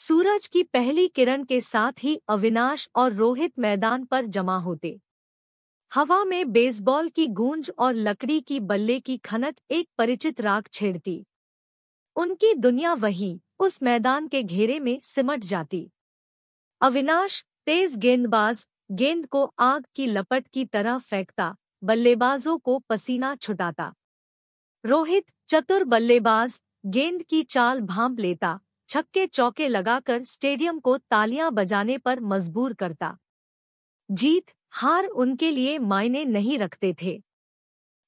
सूरज की पहली किरण के साथ ही अविनाश और रोहित मैदान पर जमा होते हवा में बेसबॉल की गूंज और लकड़ी की बल्ले की खनक एक परिचित राग छेड़ती उनकी दुनिया वही उस मैदान के घेरे में सिमट जाती अविनाश तेज गेंदबाज गेंद को आग की लपट की तरह फेंकता बल्लेबाजों को पसीना छुटाता रोहित चतुर बल्लेबाज गेंद की चाल भांप लेता छक्के चौके लगाकर स्टेडियम को तालियां बजाने पर मजबूर करता जीत हार उनके लिए मायने नहीं रखते थे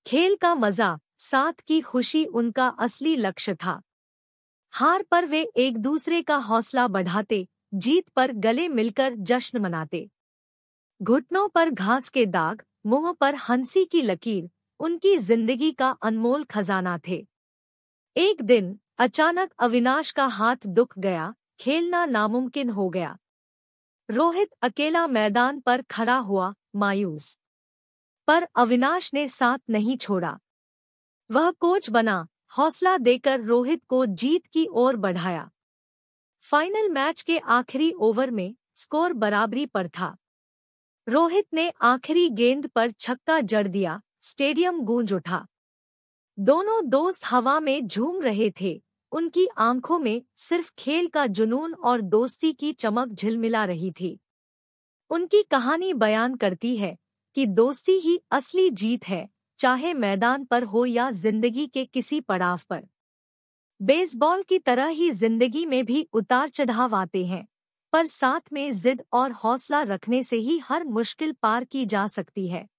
खेल का मजा साथ की खुशी उनका असली लक्ष्य था हार पर वे एक दूसरे का हौसला बढ़ाते जीत पर गले मिलकर जश्न मनाते घुटनों पर घास के दाग मुंह पर हंसी की लकीर उनकी जिंदगी का अनमोल खजाना थे एक दिन अचानक अविनाश का हाथ दुख गया खेलना नामुमकिन हो गया रोहित अकेला मैदान पर खड़ा हुआ मायूस पर अविनाश ने साथ नहीं छोड़ा वह कोच बना हौसला देकर रोहित को जीत की ओर बढ़ाया फाइनल मैच के आखिरी ओवर में स्कोर बराबरी पर था रोहित ने आखिरी गेंद पर छक्का जड़ दिया स्टेडियम गूंज उठा दोनों दोस्त हवा में झूम रहे थे उनकी आंखों में सिर्फ खेल का जुनून और दोस्ती की चमक झिलमिला रही थी उनकी कहानी बयान करती है कि दोस्ती ही असली जीत है चाहे मैदान पर हो या जिंदगी के किसी पड़ाव पर बेसबॉल की तरह ही जिंदगी में भी उतार चढ़ाव आते हैं पर साथ में जिद और हौसला रखने से ही हर मुश्किल पार की जा सकती है